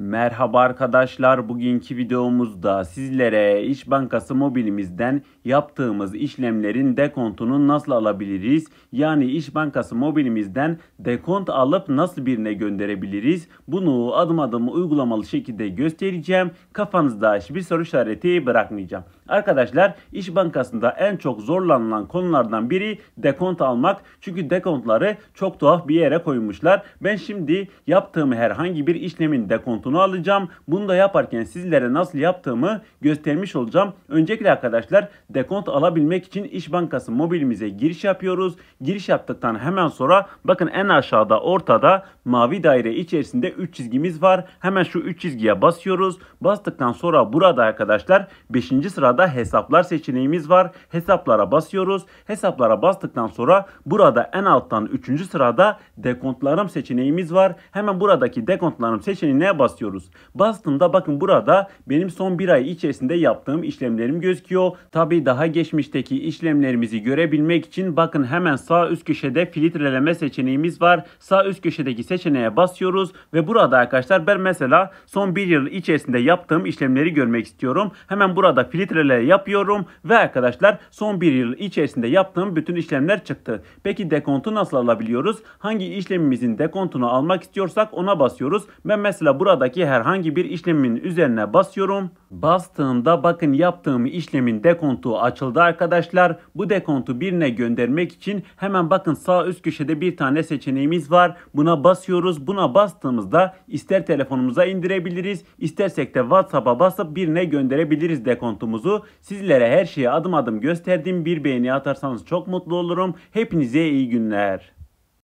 Merhaba arkadaşlar bugünkü videomuzda sizlere İş Bankası mobilimizden yaptığımız işlemlerin dekontunu nasıl alabiliriz? Yani İş Bankası mobilimizden dekont alıp nasıl birine gönderebiliriz? Bunu adım adım uygulamalı şekilde göstereceğim. Kafanızda hiçbir soru işareti bırakmayacağım. Arkadaşlar İş Bankası'nda en çok zorlanılan konulardan biri dekont almak. Çünkü dekontları çok tuhaf bir yere koymuşlar. Ben şimdi yaptığım herhangi bir işlemin dekontu notunu alacağım. Bunu da yaparken sizlere nasıl yaptığımı göstermiş olacağım. Öncelikle arkadaşlar dekont alabilmek için İş Bankası mobilimize giriş yapıyoruz. Giriş yaptıktan hemen sonra bakın en aşağıda ortada mavi daire içerisinde 3 çizgimiz var. Hemen şu 3 çizgiye basıyoruz. Bastıktan sonra burada arkadaşlar 5. sırada hesaplar seçeneğimiz var. Hesaplara basıyoruz. Hesaplara bastıktan sonra burada en alttan 3. sırada dekontlarım seçeneğimiz var. Hemen buradaki dekontlarım seçeneğine basıyoruz basıyoruz. Bastığımda bakın burada benim son bir ay içerisinde yaptığım işlemlerim gözüküyor. Tabi daha geçmişteki işlemlerimizi görebilmek için bakın hemen sağ üst köşede filtreleme seçeneğimiz var. Sağ üst köşedeki seçeneğe basıyoruz ve burada arkadaşlar ben mesela son bir yıl içerisinde yaptığım işlemleri görmek istiyorum. Hemen burada filtrelere yapıyorum ve arkadaşlar son bir yıl içerisinde yaptığım bütün işlemler çıktı. Peki dekontu nasıl alabiliyoruz? Hangi işlemimizin dekontunu almak istiyorsak ona basıyoruz. Ben mesela burada tuşundaki herhangi bir işlemin üzerine basıyorum. Bastığımda bakın yaptığım işlemin dekontu açıldı arkadaşlar. Bu dekontu birine göndermek için hemen bakın sağ üst köşede bir tane seçeneğimiz var. Buna basıyoruz. Buna bastığımızda ister telefonumuza indirebiliriz, istersek de WhatsApp'a basıp birine gönderebiliriz dekontumuzu. Sizlere her şeyi adım adım gösterdim. Bir beğeni atarsanız çok mutlu olurum. Hepinize iyi günler.